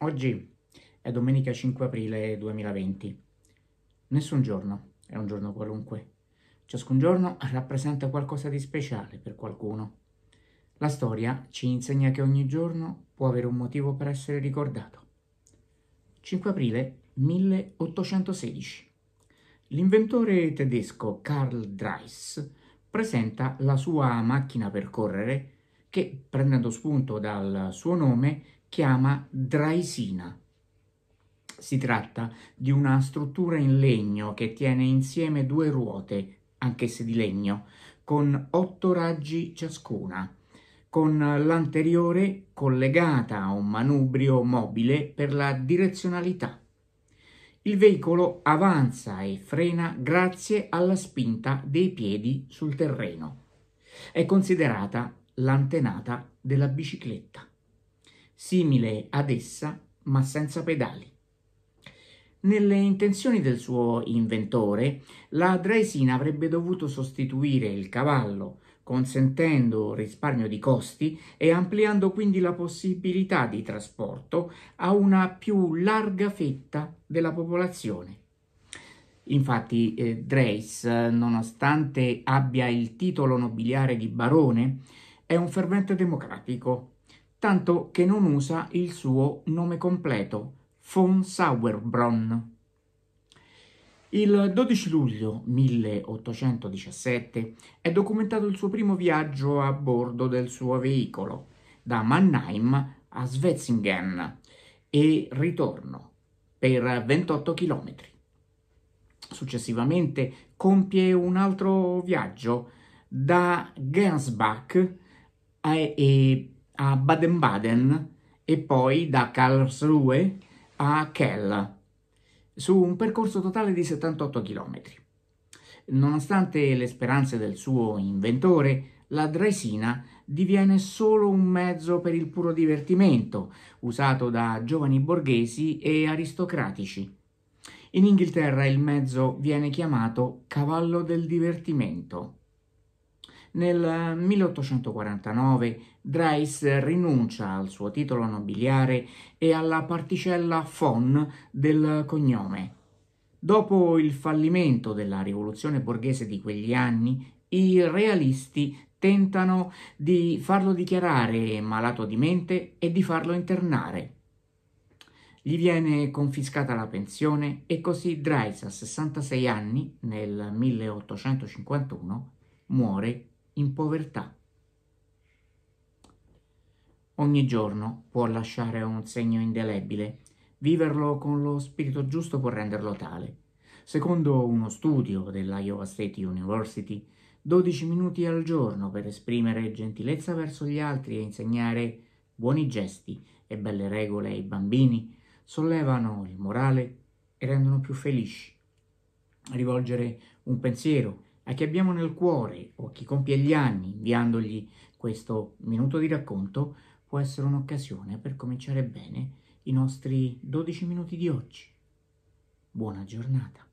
Oggi è domenica 5 aprile 2020. Nessun giorno è un giorno qualunque. Ciascun giorno rappresenta qualcosa di speciale per qualcuno. La storia ci insegna che ogni giorno può avere un motivo per essere ricordato. 5 aprile 1816. L'inventore tedesco Karl Dreiss presenta la sua macchina per correre che, prendendo spunto dal suo nome, chiama draisina. Si tratta di una struttura in legno che tiene insieme due ruote, anch'esse di legno, con otto raggi ciascuna, con l'anteriore collegata a un manubrio mobile per la direzionalità. Il veicolo avanza e frena grazie alla spinta dei piedi sul terreno. È considerata l'antenata della bicicletta simile ad essa ma senza pedali. Nelle intenzioni del suo inventore, la draisina avrebbe dovuto sostituire il cavallo, consentendo risparmio di costi e ampliando quindi la possibilità di trasporto a una più larga fetta della popolazione. Infatti eh, Dreis, nonostante abbia il titolo nobiliare di barone, è un fervente democratico tanto che non usa il suo nome completo, von Sauerbronn. Il 12 luglio 1817 è documentato il suo primo viaggio a bordo del suo veicolo, da Mannheim a Svetzingen e ritorno per 28 km. Successivamente compie un altro viaggio da Gernsbach e a Baden-Baden e poi da Karlsruhe a Kell, su un percorso totale di 78 km. Nonostante le speranze del suo inventore, la dresina diviene solo un mezzo per il puro divertimento, usato da giovani borghesi e aristocratici. In Inghilterra il mezzo viene chiamato cavallo del divertimento. Nel 1849 Dreis rinuncia al suo titolo nobiliare e alla particella von del cognome. Dopo il fallimento della rivoluzione borghese di quegli anni, i realisti tentano di farlo dichiarare malato di mente e di farlo internare. Gli viene confiscata la pensione e così Dreis a 66 anni nel 1851 muore in povertà. Ogni giorno può lasciare un segno indelebile, viverlo con lo spirito giusto può renderlo tale. Secondo uno studio della Iowa State University, 12 minuti al giorno per esprimere gentilezza verso gli altri e insegnare buoni gesti e belle regole ai bambini sollevano il morale e rendono più felici. Rivolgere un pensiero a chi abbiamo nel cuore o a chi compie gli anni, inviandogli questo minuto di racconto, può essere un'occasione per cominciare bene i nostri 12 minuti di oggi. Buona giornata.